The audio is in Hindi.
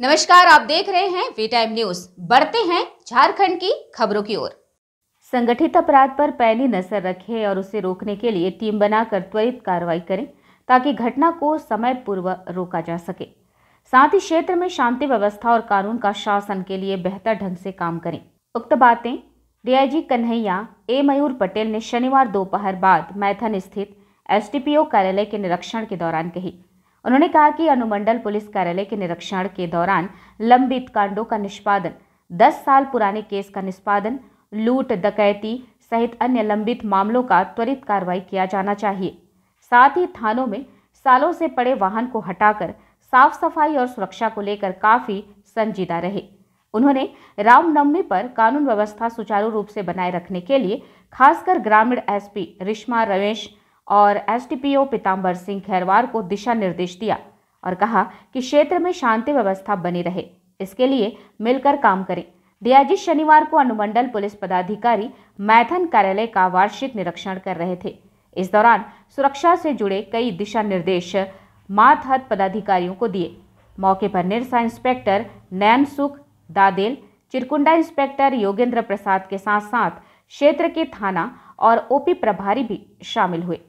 नमस्कार आप देख रहे हैं वी टाइम न्यूज बढ़ते हैं झारखंड की खबरों की ओर संगठित अपराध पर पहली नजर रखें और उसे रोकने के लिए टीम बनाकर त्वरित कार्रवाई करें ताकि घटना को समय पूर्व रोका जा सके साथ ही क्षेत्र में शांति व्यवस्था और कानून का शासन के लिए बेहतर ढंग से काम करें उक्त बातें डीआईजी कन्हैया ए मयूर पटेल ने शनिवार दोपहर बाद मैथन स्थित एसडीपीओ कार्यालय के निरीक्षण के दौरान कही उन्होंने कहा कि अनुमंडल पुलिस कार्यालय के निरीक्षण के दौरान लंबित कांडों का निष्पादन दस साल पुराने केस का निष्पादन लूट डकैती सहित अन्य लंबित मामलों का त्वरित कार्रवाई किया जाना चाहिए साथ ही थानों में सालों से पड़े वाहन को हटाकर साफ सफाई और सुरक्षा को लेकर काफी संजीदा रहे उन्होंने रामनवमी पर कानून व्यवस्था सुचारू रूप से बनाए रखने के लिए खासकर ग्रामीण एसपी रिश्मा रमेश और एसडीपीओ पीताम्बर सिंह खैरवार को दिशा निर्देश दिया और कहा कि क्षेत्र में शांति व्यवस्था बनी रहे इसके लिए मिलकर काम करें डीआईजी शनिवार को अनुमंडल पुलिस पदाधिकारी मैथन कार्यालय का वार्षिक निरीक्षण कर रहे थे इस दौरान सुरक्षा से जुड़े कई दिशा निर्देश मातहत पदाधिकारियों को दिए मौके पर निरसा इंस्पेक्टर नैन सुख दादेल चिरकुंडा इंस्पेक्टर योगेंद्र प्रसाद के साथ साथ क्षेत्र के थाना और ओपी प्रभारी भी शामिल हुए